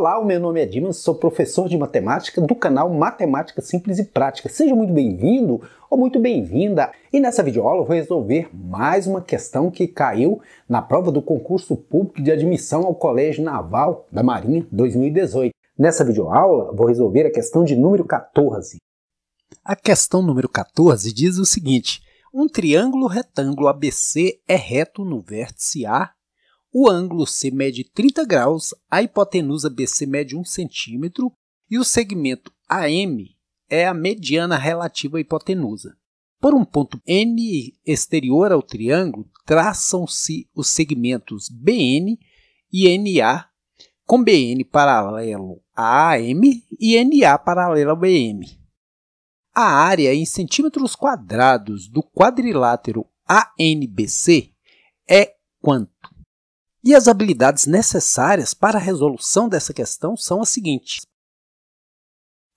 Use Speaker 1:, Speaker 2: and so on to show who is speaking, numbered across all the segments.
Speaker 1: Olá, o meu nome é Dimas, sou professor de matemática do canal Matemática Simples e Prática. Seja muito bem-vindo ou muito bem-vinda. E nessa videoaula eu vou resolver mais uma questão que caiu na prova do concurso público de admissão ao Colégio Naval da Marinha 2018. Nessa videoaula vou resolver a questão de número 14. A questão número 14 diz o seguinte: um triângulo retângulo ABC é reto no vértice A o ângulo C mede 30 graus, a hipotenusa BC mede 1 centímetro e o segmento AM é a mediana relativa à hipotenusa. Por um ponto N exterior ao triângulo, traçam-se os segmentos BN e NA, com BN paralelo a AM e NA paralelo a BM. A área em centímetros quadrados do quadrilátero ANBC é quanto? E as habilidades necessárias para a resolução dessa questão são as seguintes.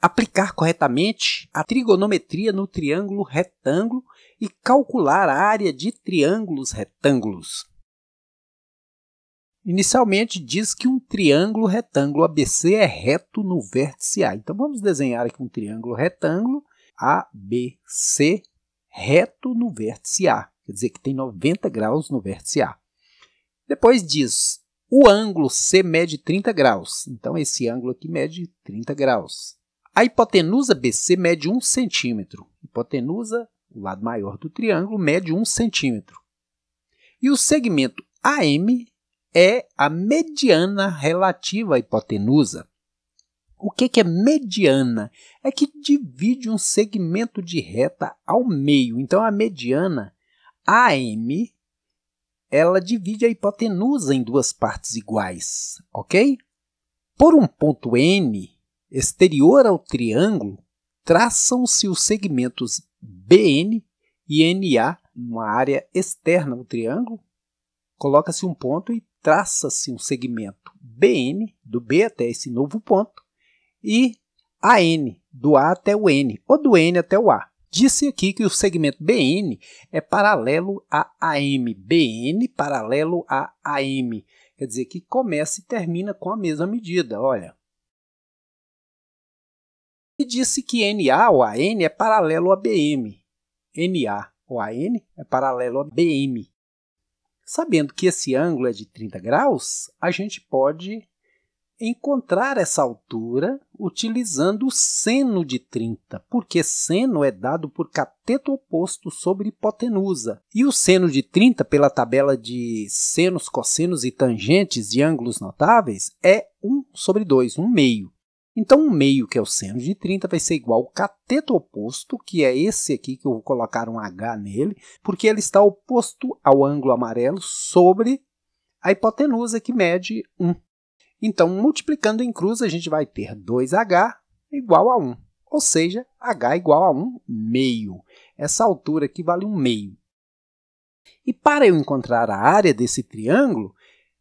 Speaker 1: Aplicar corretamente a trigonometria no triângulo retângulo e calcular a área de triângulos retângulos. Inicialmente, diz que um triângulo retângulo ABC é reto no vértice A. Então, vamos desenhar aqui um triângulo retângulo ABC reto no vértice A. Quer dizer que tem 90 graus no vértice A. Depois diz, o ângulo C mede 30 graus. Então, esse ângulo aqui mede 30 graus. A hipotenusa BC mede 1 centímetro. Hipotenusa, o lado maior do triângulo, mede 1 centímetro. E o segmento AM é a mediana relativa à hipotenusa. O que, que é mediana? É que divide um segmento de reta ao meio. Então, a mediana AM ela divide a hipotenusa em duas partes iguais, ok? Por um ponto N exterior ao triângulo, traçam-se os segmentos BN e NA, uma área externa ao triângulo. Coloca-se um ponto e traça-se um segmento BN, do B até esse novo ponto, e AN, do A até o N, ou do N até o A. Disse aqui que o segmento BN é paralelo a AM. BN paralelo a AM. Quer dizer que começa e termina com a mesma medida, olha. E disse que NA ou AN é paralelo a BM. NA ou AN é paralelo a BM. Sabendo que esse ângulo é de 30 graus, a gente pode encontrar essa altura utilizando o seno de 30, porque seno é dado por cateto oposto sobre hipotenusa. E o seno de 30, pela tabela de senos, cossenos e tangentes de ângulos notáveis, é 1 sobre 2, 1 meio. Então, 1 meio, que é o seno de 30, vai ser igual ao cateto oposto, que é esse aqui, que eu vou colocar um H nele, porque ele está oposto ao ângulo amarelo sobre a hipotenusa, que mede 1. Então, multiplicando em cruz, a gente vai ter 2h igual a 1, ou seja, h igual a 1 meio. Essa altura aqui vale 1 meio. E para eu encontrar a área desse triângulo,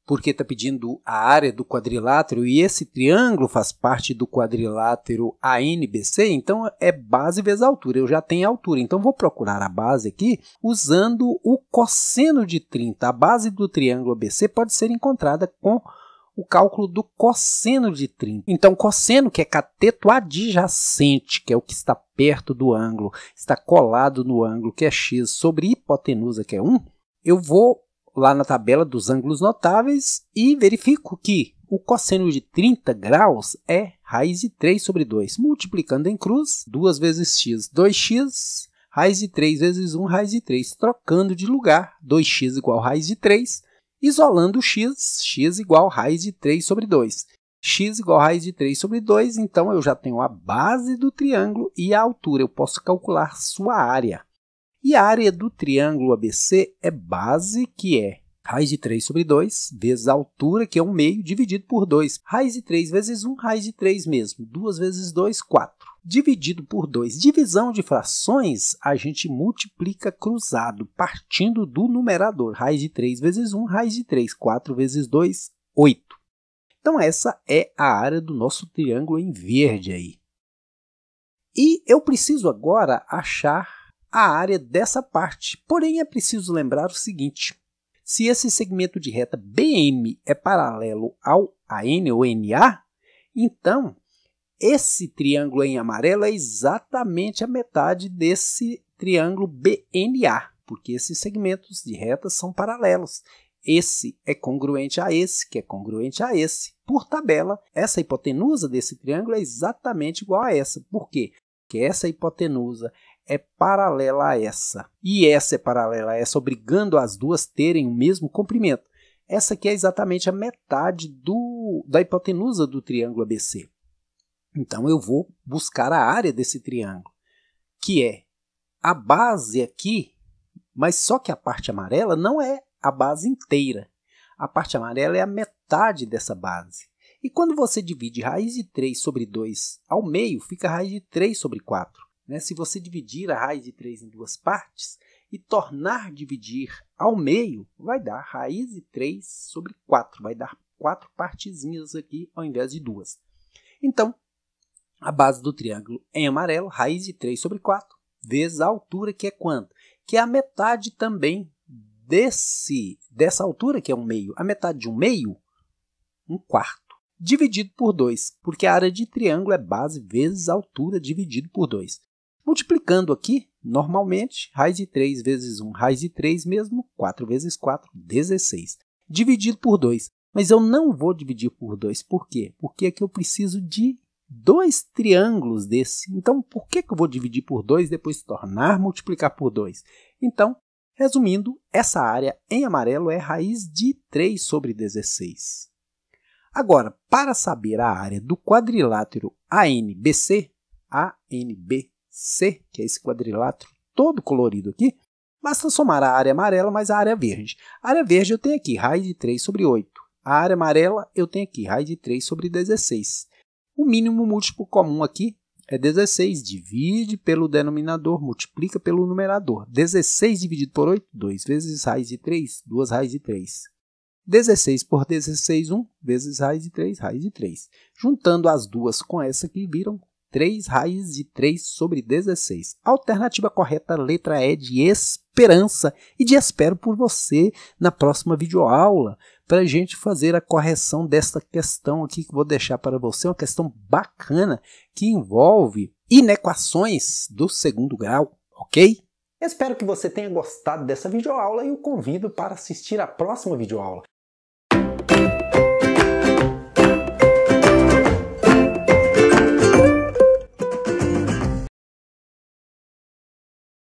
Speaker 1: porque está pedindo a área do quadrilátero e esse triângulo faz parte do quadrilátero ANBC, então é base vezes altura. Eu já tenho a altura, então vou procurar a base aqui usando o cosseno de 30. A base do triângulo ABC pode ser encontrada com o cálculo do cosseno de 30. Então, cosseno, que é cateto adjacente, que é o que está perto do ângulo, está colado no ângulo, que é x, sobre hipotenusa, que é 1, eu vou lá na tabela dos ângulos notáveis e verifico que o cosseno de 30 graus é raiz de 3 sobre 2, multiplicando em cruz, 2 vezes x, 2x, raiz de 3 vezes 1, raiz de 3, trocando de lugar, 2x igual raiz de 3, Isolando x, x igual a raiz de 3 sobre 2. x igual a raiz de 3 sobre 2, então eu já tenho a base do triângulo e a altura. Eu posso calcular sua área. E a área do triângulo ABC é base, que é raiz de 3 sobre 2, vezes a altura, que é 1 meio, dividido por 2. Raiz de 3 vezes 1, raiz de 3 mesmo. 2 vezes 2, 4 dividido por 2. Divisão de frações, a gente multiplica cruzado, partindo do numerador. Raiz de 3 vezes 1, raiz de 3. 4 vezes 2, 8. Então, essa é a área do nosso triângulo em verde aí. E eu preciso agora achar a área dessa parte. Porém, é preciso lembrar o seguinte. Se esse segmento de reta BM é paralelo ao AN ou NA, então esse triângulo em amarelo é exatamente a metade desse triângulo BNA, porque esses segmentos de reta são paralelos. Esse é congruente a esse, que é congruente a esse. Por tabela, essa hipotenusa desse triângulo é exatamente igual a essa. Por quê? Porque essa hipotenusa é paralela a essa. E essa é paralela a essa, obrigando as duas terem o mesmo comprimento. Essa aqui é exatamente a metade do, da hipotenusa do triângulo ABC. Então eu vou buscar a área desse triângulo, que é a base aqui, mas só que a parte amarela não é a base inteira. A parte amarela é a metade dessa base. E quando você divide raiz de 3 sobre 2 ao meio, fica raiz de 3 sobre 4. Né? Se você dividir a raiz de 3 em duas partes e tornar dividir ao meio, vai dar raiz de 3 sobre 4. Vai dar 4 partezinhas aqui ao invés de duas. Então, a base do triângulo em amarelo, raiz de 3 sobre 4, vezes a altura, que é quanto? Que é a metade também desse, dessa altura, que é um meio. A metade de um meio, um quarto. Dividido por 2, porque a área de triângulo é base vezes a altura dividido por 2. Multiplicando aqui, normalmente, raiz de 3 vezes 1, raiz de 3 mesmo, 4 vezes 4, 16. Dividido por 2. Mas eu não vou dividir por 2, por quê? Porque aqui eu preciso de dois triângulos desse. Então, por que, que eu vou dividir por 2 depois tornar multiplicar por 2? Então, resumindo, essa área em amarelo é raiz de 3 sobre 16. Agora, para saber a área do quadrilátero ANBC, ANBC, que é esse quadrilátero todo colorido aqui, basta somar a área amarela mais a área verde. A área verde eu tenho aqui raiz de 3 sobre 8. A área amarela eu tenho aqui raiz de 3 sobre 16. O mínimo múltiplo comum aqui é 16. Divide pelo denominador, multiplica pelo numerador. 16 dividido por 8, 2 vezes raiz de 3, 2 raiz de 3. 16 por 16, 1, vezes raiz de 3, raiz de 3. Juntando as duas com essa aqui, viram 3 raiz de 3 sobre 16. Alternativa correta, letra E de esperança. E de espero por você na próxima videoaula para a gente fazer a correção desta questão aqui que vou deixar para você, uma questão bacana que envolve inequações do segundo grau, ok? Espero que você tenha gostado dessa videoaula e o convido para assistir a próxima videoaula.